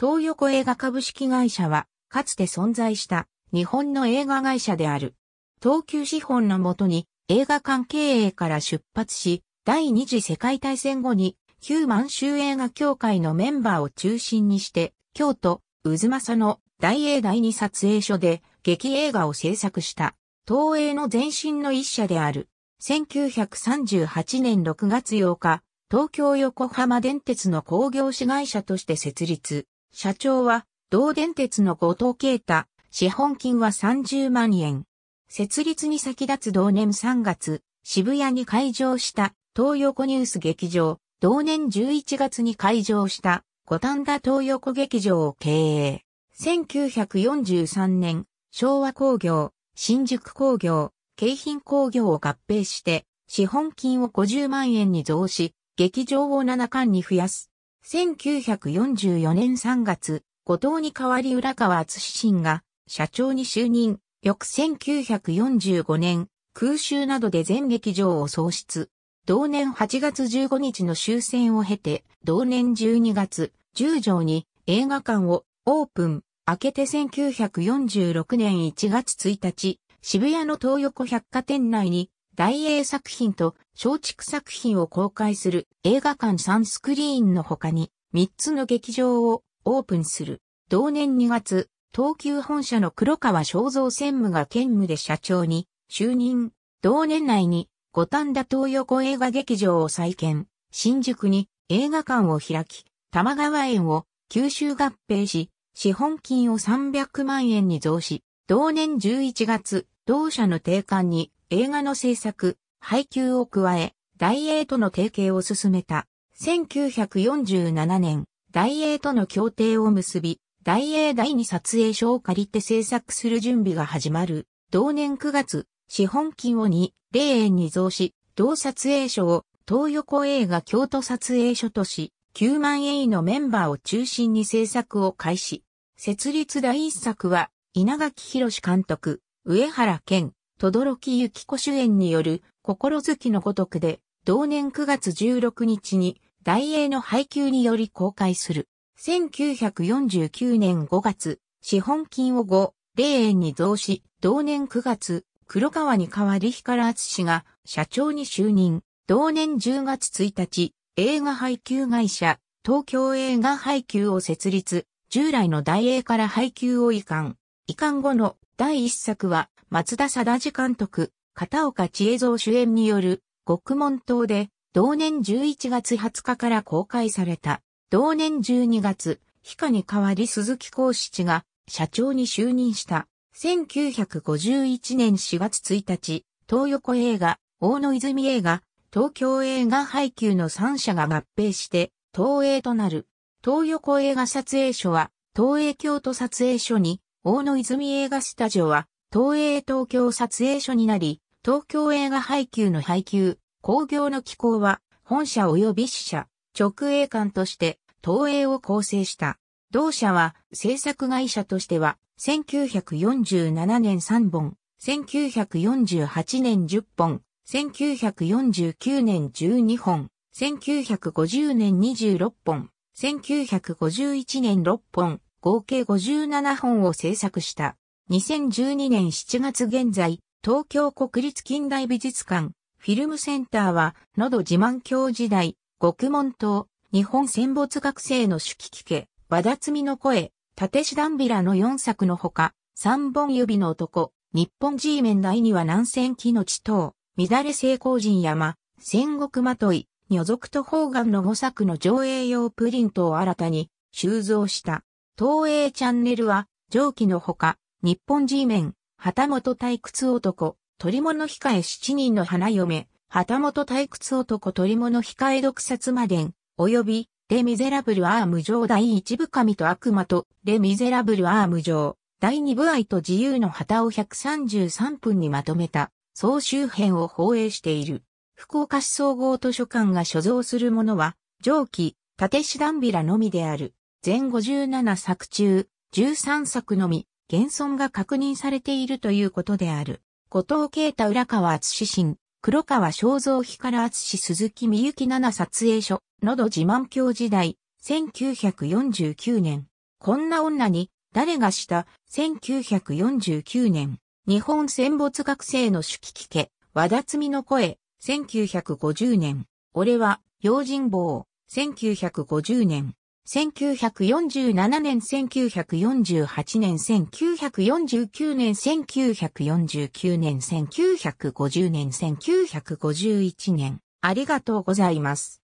東横映画株式会社は、かつて存在した日本の映画会社である。東急資本のもとに映画館経営から出発し、第二次世界大戦後に旧満州映画協会のメンバーを中心にして、京都、渦政の大英第二撮影所で劇映画を制作した東映の前身の一社である。1938年6月8日、東京横浜電鉄の工業子会社として設立。社長は、同電鉄の後藤啓太、資本金は30万円。設立に先立つ同年3月、渋谷に開場した東横ニュース劇場、同年11月に開場した五反田東横劇場を経営。1943年、昭和工業、新宿工業、京浜工業を合併して、資本金を50万円に増し、劇場を7巻に増やす。1944年3月、後藤に代わり浦川厚新が社長に就任。翌1945年、空襲などで全劇場を喪失。同年8月15日の終戦を経て、同年12月、十条に映画館をオープン。明けて1946年1月1日、渋谷の東横百貨店内に大英作品と松竹作品を公開する映画館3スクリーンの他に3つの劇場をオープンする。同年2月、東急本社の黒川正三専務が兼務で社長に就任。同年内に五反田東横映画劇場を再建。新宿に映画館を開き、玉川園を吸収合併し、資本金を300万円に増し、同年11月、同社の定款に映画の制作、配給を加え、大英との提携を進めた。1947年、大英との協定を結び、大英第二撮影所を借りて制作する準備が始まる。同年9月、資本金を2、0円に増し、同撮影所を東横映画京都撮影所とし、9万円のメンバーを中心に制作を開始。設立第一作は、稲垣博監督、上原健、とどろきゆきこ主演による、心好きのごとくで、同年9月16日に、大英の配給により公開する。1949年5月、資本金を5、霊円に増し、同年9月、黒川に代わり光厚氏が社長に就任。同年10月1日、映画配給会社、東京映画配給を設立。従来の大英から配給を移管。移管後の第一作は、松田貞治監督、片岡千恵蔵主演による、獄門島で、同年11月20日から公開された。同年12月、ヒカに代わり鈴木孝七が社長に就任した。1951年4月1日、東横映画、大野泉映画、東京映画配給の3社が合併して、東映となる。東横映画撮影所は、東映京都撮影所に、大野泉映画スタジオは、東映東京撮影所になり、東京映画配給の配給、工業の機構は、本社及び支社、直営館として、東映を構成した。同社は、制作会社としては、1947年3本、1948年10本、1949年12本、1950年26本、1951年6本、合計57本を制作した。2012年7月現在、東京国立近代美術館、フィルムセンターは、喉自慢教時代、極門島、日本戦没学生の主義家、和田摘みの声、立志段ビラの4作のほか、三本指の男、日本 G 面第には南線木の地等、乱れ成功人山、戦国まとい、女族と方眼の5作の上映用プリントを新たに収蔵した。東映チャンネルは、上記のほか、日本 G メン、旗本退屈男、鳥物控え七人の花嫁、旗本退屈男鳥物控え毒殺魔伝、及び、レ・ミゼラブル・アーム上第一部神と悪魔と、レ・ミゼラブル・アーム上、第二部愛と自由の旗を133分にまとめた、総集編を放映している。福岡市総合図書館が所蔵するものは、上記、立志段ビラのみである。全57作中、13作のみ、現存が確認されているということである。後藤慶太浦川厚新、黒川正蔵光厚鈴木美幸奈々撮影所、のど自慢教時代、1949年。こんな女に、誰がした、1949年。日本戦没学生の手記聞け、和田摘みの声、1950年。俺は、用心棒、1950年。1947年、1948年、1949年、1949年、1950年、1951年。ありがとうございます。